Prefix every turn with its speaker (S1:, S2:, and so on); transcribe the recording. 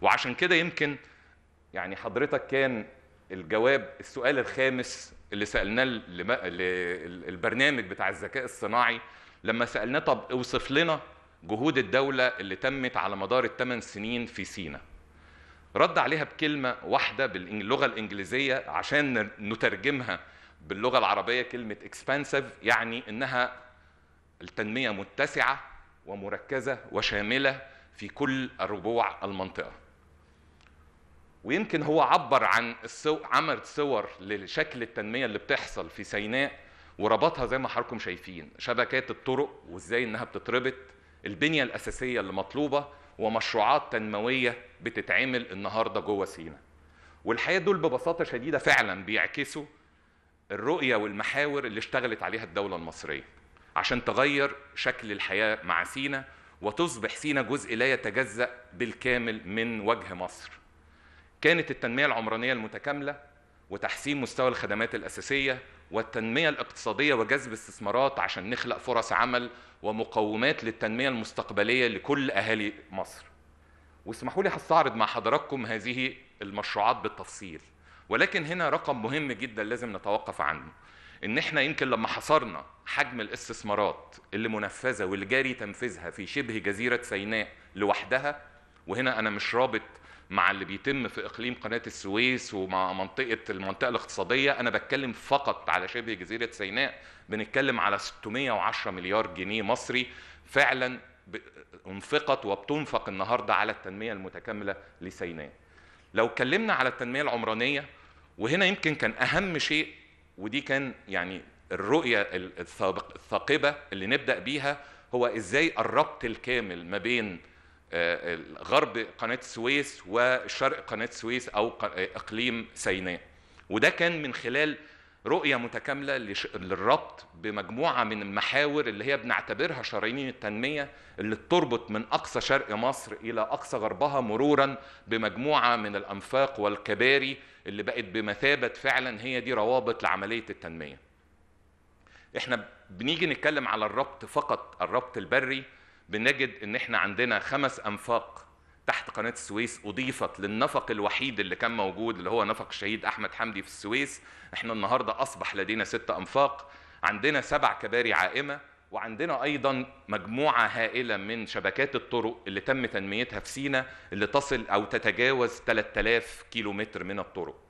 S1: وعشان كده يمكن يعني حضرتك كان الجواب السؤال الخامس اللي سالناه للبرنامج بتاع الذكاء الصناعي لما سالناه طب اوصف لنا جهود الدوله اللي تمت على مدار الثمان سنين في سينا رد عليها بكلمه واحده باللغه الانجليزيه عشان نترجمها باللغه العربيه كلمه اكسبانسيف يعني انها التنميه متسعه ومركزه وشامله في كل الربوع المنطقه ويمكن هو عبر عن السو... عمل صور لشكل التنميه اللي بتحصل في سيناء وربطها زي ما حضراتكم شايفين شبكات الطرق وازاي انها بتتربط البنيه الاساسيه اللي مطلوبه ومشروعات تنمويه بتتعمل النهارده جوه سينا والحقيقه دول ببساطه شديده فعلا بيعكسوا الرؤيه والمحاور اللي اشتغلت عليها الدوله المصريه عشان تغير شكل الحياه مع سينا وتصبح سينا جزء لا يتجزا بالكامل من وجه مصر كانت التنمية العمرانية المتكاملة وتحسين مستوى الخدمات الأساسية والتنمية الاقتصادية وجذب استثمارات عشان نخلق فرص عمل ومقومات للتنمية المستقبلية لكل أهالي مصر. واسمحوا لي هستعرض مع حضراتكم هذه المشروعات بالتفصيل. ولكن هنا رقم مهم جدا لازم نتوقف عنه. ان احنا يمكن لما حصرنا حجم الاستثمارات اللي منفذه واللي جاري تنفيذها في شبه جزيره سيناء لوحدها وهنا انا مش رابط مع اللي بيتم في اقليم قناه السويس ومع منطقه المنطقه الاقتصاديه انا بتكلم فقط على شبه جزيره سيناء بنتكلم على 610 مليار جنيه مصري فعلا انفقت وبتنفق النهارده على التنميه المتكامله لسيناء لو اتكلمنا على التنميه العمرانيه وهنا يمكن كان اهم شيء ودي كان يعني الرؤيه الثاقبه اللي نبدا بيها هو ازاي الربط الكامل ما بين غرب قناه السويس وشرق قناه السويس او اقليم سيناء وده كان من خلال رؤية متكاملة للربط بمجموعة من المحاور اللي هي بنعتبرها شرايين التنمية اللي بتربط من أقصى شرق مصر إلى أقصى غربها مرورا بمجموعة من الأنفاق والكباري اللي بقت بمثابة فعلا هي دي روابط لعملية التنمية. احنا بنيجي نتكلم على الربط فقط الربط البري بنجد ان احنا عندنا خمس انفاق تحت قناه السويس اضيفت للنفق الوحيد اللي كان موجود اللي هو نفق الشهيد احمد حمدي في السويس احنا النهارده اصبح لدينا ست انفاق عندنا سبع كباري عائمه وعندنا ايضا مجموعه هائله من شبكات الطرق اللي تم تنميتها في سينا اللي تصل او تتجاوز 3000 كيلو متر من الطرق